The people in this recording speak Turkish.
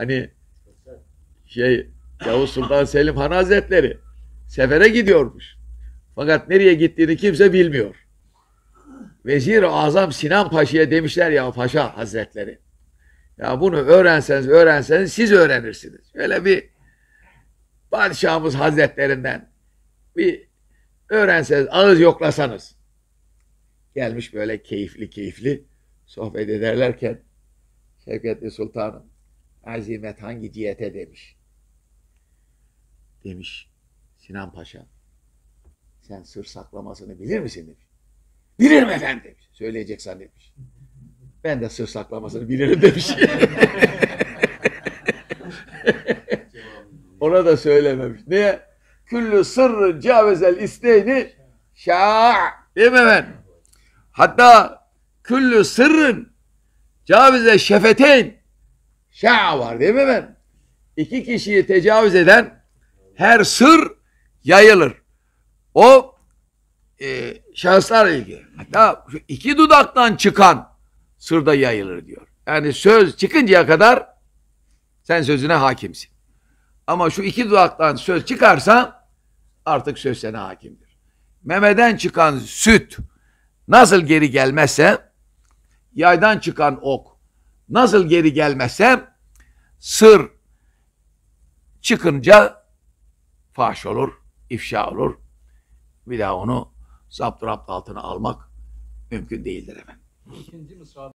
Hani şey Yavuz Sultan Selim Han Hazretleri sefere gidiyormuş. Fakat nereye gittiğini kimse bilmiyor. Vezir-i Azam Sinan Paşa'ya demişler ya Paşa Hazretleri. Ya bunu öğrenseniz öğrenseniz siz öğrenirsiniz. Öyle bir padişahımız hazretlerinden bir öğrenseniz ağız yoklasanız. Gelmiş böyle keyifli keyifli sohbet ederlerken Şevketli Sultanım Azimet hangi cihete demiş. Demiş Sinan Paşa. Sen sır saklamasını bilir misin demiş. Bilirim efendim demiş. Söyleyecek zannetmiş. Ben de sır saklamasını bilirim demiş. Ona da söylememiş. Niye? Küllü sırrın cavezel isteğini, şa' değil mi ben? Hatta küllü sırrın cavize şefeteyn şa var değil mi ben? İki kişiyi tecavüz eden her sır yayılır. O e, şahıslarla ilgili. Hatta şu iki dudaktan çıkan sır da yayılır diyor. Yani söz çıkıncaya kadar sen sözüne hakimsin. Ama şu iki dudaktan söz çıkarsa artık söz sana hakimdir. Memeden çıkan süt nasıl geri gelmezse yaydan çıkan ok Nasıl geri gelmezse sır çıkınca faş olur, ifşa olur. Bir daha onu zapturapt altına almak mümkün değildir efendim. İkinci